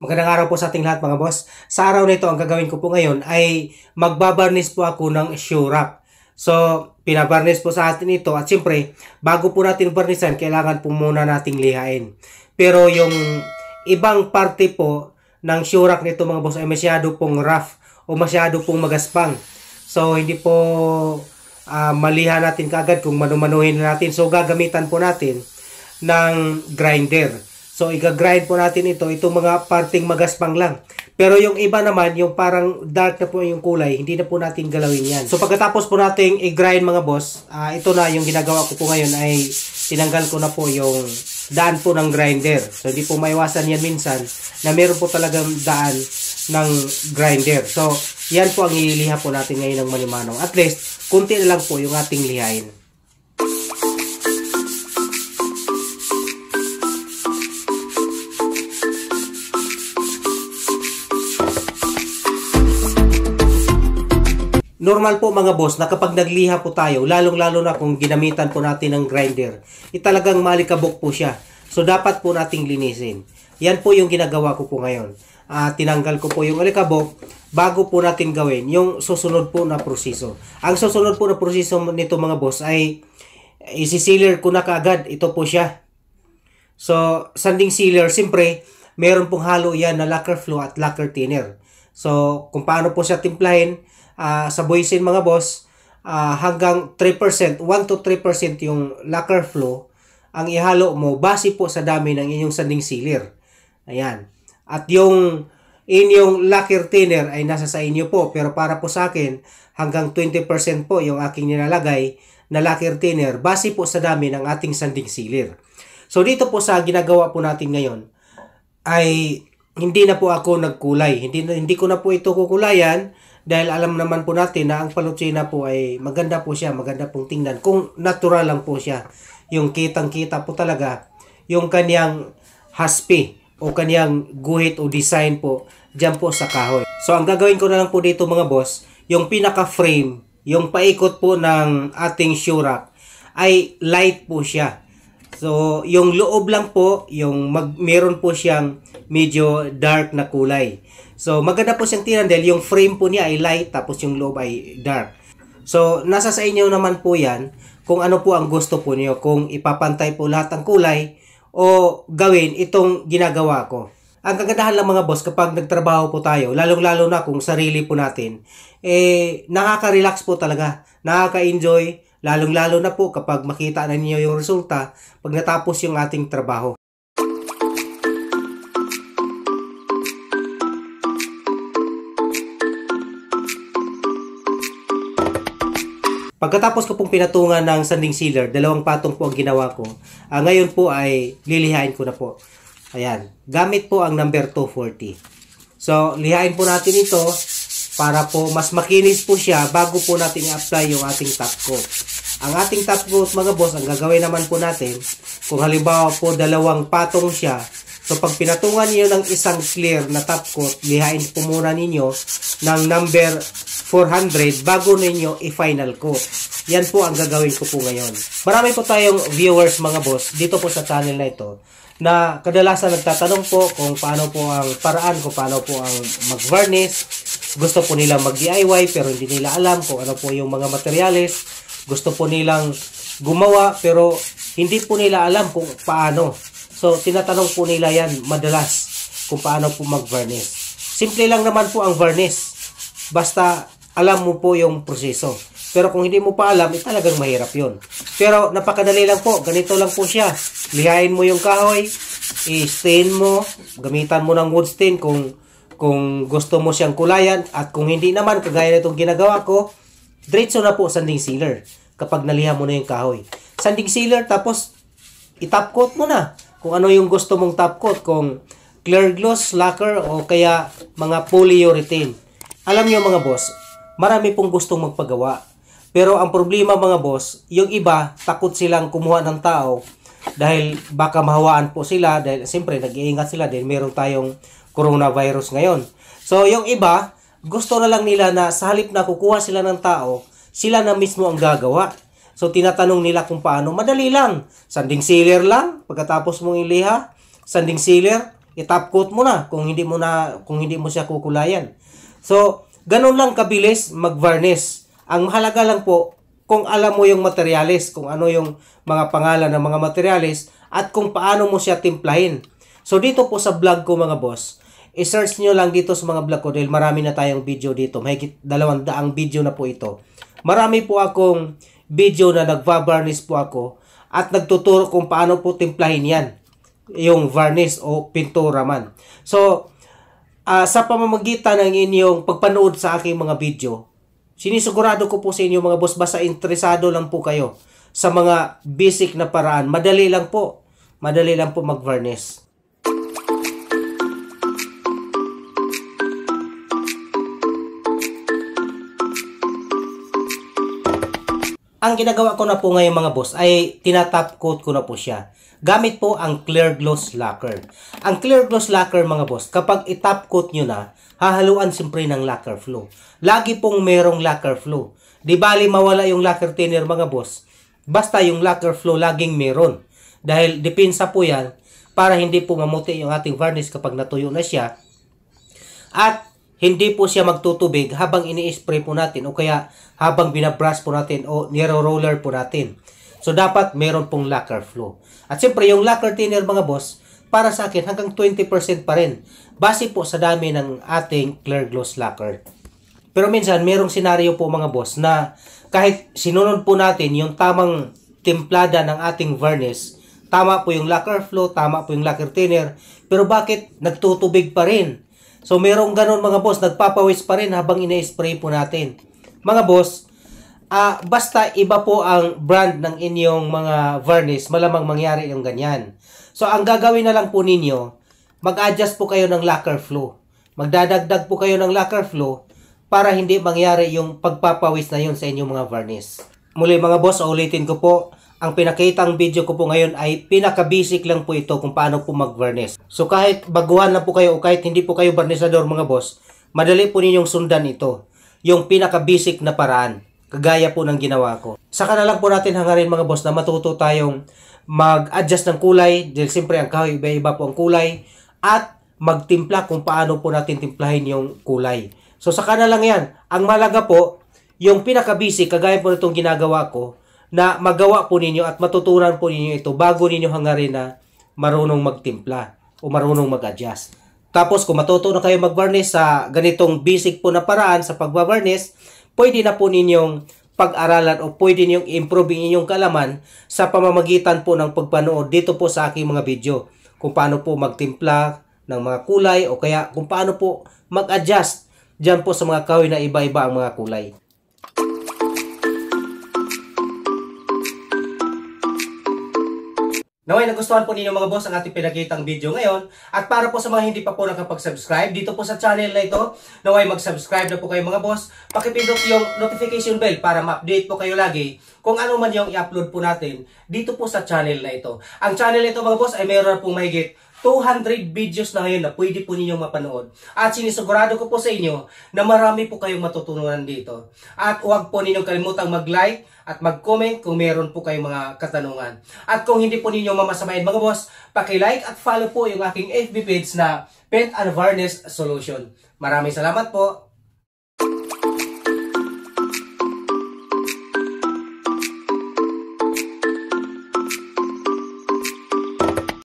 Magandang araw po sa ating lahat mga boss. Sa araw nito, ang gagawin ko po ngayon ay magbabarnis po ako ng shoe wrap. So, pinabarnis po sa atin ito at siyempre, bago po natin barnisan, kailangan po muna nating lihain. Pero yung ibang parte po ng shoe wrap nito mga boss ay masyado pong rough o masyado pong magaspang. So, hindi po uh, maliha natin kaagad kung manumanuhin natin. So, gagamitan po natin ng grinder. So, i-grind po natin ito. Itong mga parting magaspang lang. Pero yung iba naman, yung parang dark na po yung kulay, hindi na po natin galawin yan. So, pagkatapos po natin i-grind mga boss, uh, ito na yung ginagawa ko po ngayon ay tinanggal ko na po yung daan po ng grinder. So, hindi po maiwasan yan minsan na meron po talagang daan ng grinder. So, yan po ang ililiha po natin ngayon ng manimanong. At least, kunti na lang po yung ating lihain. normal po mga boss na kapag nagliha po tayo, lalong-lalo na kung ginamitan po natin ng grinder, italagang eh, malikabok po siya. So dapat po nating linisin. Yan po yung ginagawa ko po ngayon. Uh, tinanggal ko po yung alikabok bago po natin gawin yung susunod po na proseso. Ang susunod po na proseso nito mga boss ay isisiler ko na kaagad. Ito po siya. So, sanding sealer, siyempre, meron pong halo yan na lacquer flow at lacquer thinner. So, kung paano po siya timplahin, uh, sa Boysin mga boss, uh, hanggang 3%, 1 to 3% yung lacquer flow ang ihalo mo base po sa dami ng inyong sanding sealer. Ayan. At yung inyong lacquer thinner ay nasa sa inyo po. Pero para po sa akin, hanggang 20% po yung aking nilalagay na lacquer thinner base po sa dami ng ating sanding sealer. So dito po sa ginagawa po natin ngayon ay hindi na po ako nagkulay. Hindi, hindi ko na po ito kukulayan dahil alam naman po natin na ang palutsina po ay maganda po siya, maganda pong tingnan. Kung natural lang po siya, yung kitang-kita po talaga, yung kaniyang haspi o kaniyang guhit o design po, dyan po sa kahoy. So ang gagawin ko na lang po dito mga boss, yung pinaka-frame, yung paikot po ng ating shoe rack, ay light po siya. So, yung loob lang po, yung mag, meron po siyang medyo dark na kulay. So, maganda po siyang tiran dahil yung frame po niya ay light tapos yung loob ay dark. So, nasa sa inyo naman po yan kung ano po ang gusto po niyo, kung ipapantay po lahat ng kulay o gawin itong ginagawa ko. Ang kagandahan lang mga boss kapag nagtrabaho po tayo, lalong-lalo na kung sarili po natin, eh nakaka-relax po talaga, nakaka-enjoy, Lalong-lalo na po kapag makita na ninyo yung resulta pag natapos yung ating trabaho. Pagkatapos ko pong pinatungan ng sanding sealer, dalawang patong po ang ginawa ko. Uh, ngayon po ay lilihain ko na po. Ayan. Gamit po ang number 240. So, lihain po natin ito para po mas makinis po siya bago po natin i-apply yung ating top coat. Ang ating top coat mga boss, ang gagawin naman po natin, kung halimbawa po dalawang patong siya, so pag pinatungan niyo ng isang clear na top coat, lihain po muna ninyo ng number 400 bago ninyo i-final coat. Yan po ang gagawin ko po ngayon. Marami po tayong viewers mga boss dito po sa channel na ito na kadalasan nagtatanong po kung paano po ang paraan, kung paano po ang mag-varnish, gusto po nilang mag-DIY pero hindi nila alam kung ano po yung mga materyales. Gusto po nilang gumawa pero hindi po nila alam kung paano. So, tinatanong po nila yan madalas kung paano po mag-varnish. Simple lang naman po ang varnish. Basta alam mo po yung proseso. Pero kung hindi mo pa alam, eh, talagang mahirap yon. Pero napakadali lang po. Ganito lang po siya. Lihain mo yung kahoy, i-stain mo, gamitan mo ng wood stain kung kung gusto mo siyang kulayan at kung hindi naman kagaya nitong ginagawa ko, diretso na po sanding sealer kapag naliha mo na yung kahoy. Sanding sealer tapos i-top coat mo na kung ano yung gusto mong top coat kung clear gloss, lacquer o kaya mga polyurethane. Alam niyo mga boss, marami pong gustong magpagawa. Pero ang problema mga boss, yung iba takot silang kumuha ng tao dahil baka mahawaan po sila dahil siyempre nag-iingat sila dahil meron tayong coronavirus ngayon. So, yung iba, gusto na lang nila na sa halip na kukuha sila ng tao, sila na mismo ang gagawa. So, tinatanong nila kung paano. Madali lang. Sanding sealer lang. Pagkatapos mong iliha, sanding sealer, itap coat mo na kung hindi mo na kung hindi mo siya kukulayan. So, ganun lang kabilis mag-varnish. Ang mahalaga lang po kung alam mo yung materyales, kung ano yung mga pangalan ng mga materyales at kung paano mo siya timplahin. So dito po sa vlog ko mga boss, I-search nyo lang dito sa mga vlog ko dahil marami na tayong video dito. Mahigit dalawang daang video na po ito. Marami po akong video na nagva-varnish po ako at nagtuturo kung paano po timplahin yan. Yung varnish o pintura man. So, uh, sa pamamagitan ng inyong pagpanood sa aking mga video, sinisugurado ko po sa inyo mga boss, basta interesado lang po kayo sa mga basic na paraan. Madali lang po. Madali lang po mag-varnish. Ang ginagawa ko na po ngayon mga boss ay tinatap coat ko na po siya. Gamit po ang clear gloss lacquer. Ang clear gloss lacquer mga boss, kapag itap coat nyo na, hahaluan siyempre ng lacquer flow. Lagi pong merong lacquer flow. Di bali mawala yung lacquer thinner mga boss. Basta yung lacquer flow laging meron. Dahil depensa po yan para hindi po mamuti yung ating varnish kapag natuyo na siya. At hindi po siya magtutubig habang ini-spray po natin o kaya habang binabrush po natin o niro-roller po natin. So, dapat meron pong lacquer flow. At siyempre, yung lacquer thinner mga boss, para sa akin, hanggang 20% pa rin. Base po sa dami ng ating clear gloss lacquer. Pero minsan, merong senaryo po mga boss na kahit sinunod po natin yung tamang templada ng ating varnish, tama po yung lacquer flow, tama po yung lacquer thinner, pero bakit nagtutubig pa rin? So merong ganun mga boss, nagpapawis pa rin habang ina-spray po natin. Mga boss, uh, basta iba po ang brand ng inyong mga varnish, malamang mangyari yung ganyan. So ang gagawin na lang po ninyo, mag-adjust po kayo ng lacquer flow. Magdadagdag po kayo ng lacquer flow para hindi mangyari yung pagpapawis na yun sa inyong mga varnish. Muli mga boss, ulitin ko po, ang pinakitang video ko po ngayon ay pinaka-basic lang po ito kung paano po mag-varnish. So kahit baguhan lang po kayo o kahit hindi po kayo varnissador mga boss, madali po ninyong sundan ito. Yung pinaka-basic na paraan, kagaya po ng ginawa ko. Saka na lang po natin hangarin mga boss na matuto tayong mag-adjust ng kulay, dahil siyempre ang kahoy iba-iba po ang kulay, at magtimpla kung paano po natin timplahin yung kulay. So saka na lang yan. Ang malaga po, yung pinaka kagaya po nitong ginagawa ko, na magawa po ninyo at matutunan po ninyo ito bago ninyo hangarin na marunong magtimpla o marunong mag-adjust. Tapos kung matuto na kayo mag-varnish sa ganitong basic po na paraan sa pagbabarnish, pwede na po ninyong pag-aralan o pwede ninyong improve inyong kalaman sa pamamagitan po ng pagpanood dito po sa aking mga video kung paano po magtimpla ng mga kulay o kaya kung paano po mag-adjust dyan po sa mga kahoy na iba-iba ang mga kulay. Naway nagustuhan po ninyo mga boss ang ating pinakitang video ngayon. At para po sa mga hindi pa po nakapag-subscribe dito po sa channel na ito, naway mag-subscribe na po kayo mga boss. Pakipindot yung notification bell para ma-update po kayo lagi kung ano man yung i-upload po natin dito po sa channel na ito. Ang channel ito mga boss ay mayroon pong mahigit 200 videos na ngayon na pwede po ninyong mapanood. At sinisigurado ko po sa inyo na marami po kayong matutunan dito. At huwag po ninyong kalimutang mag-like at mag-comment kung meron po kayong mga katanungan. At kung hindi po ninyo mamasamayin mga boss, paki-like at follow po yung aking FB page na Pet and Varnish Solution. Maraming salamat po.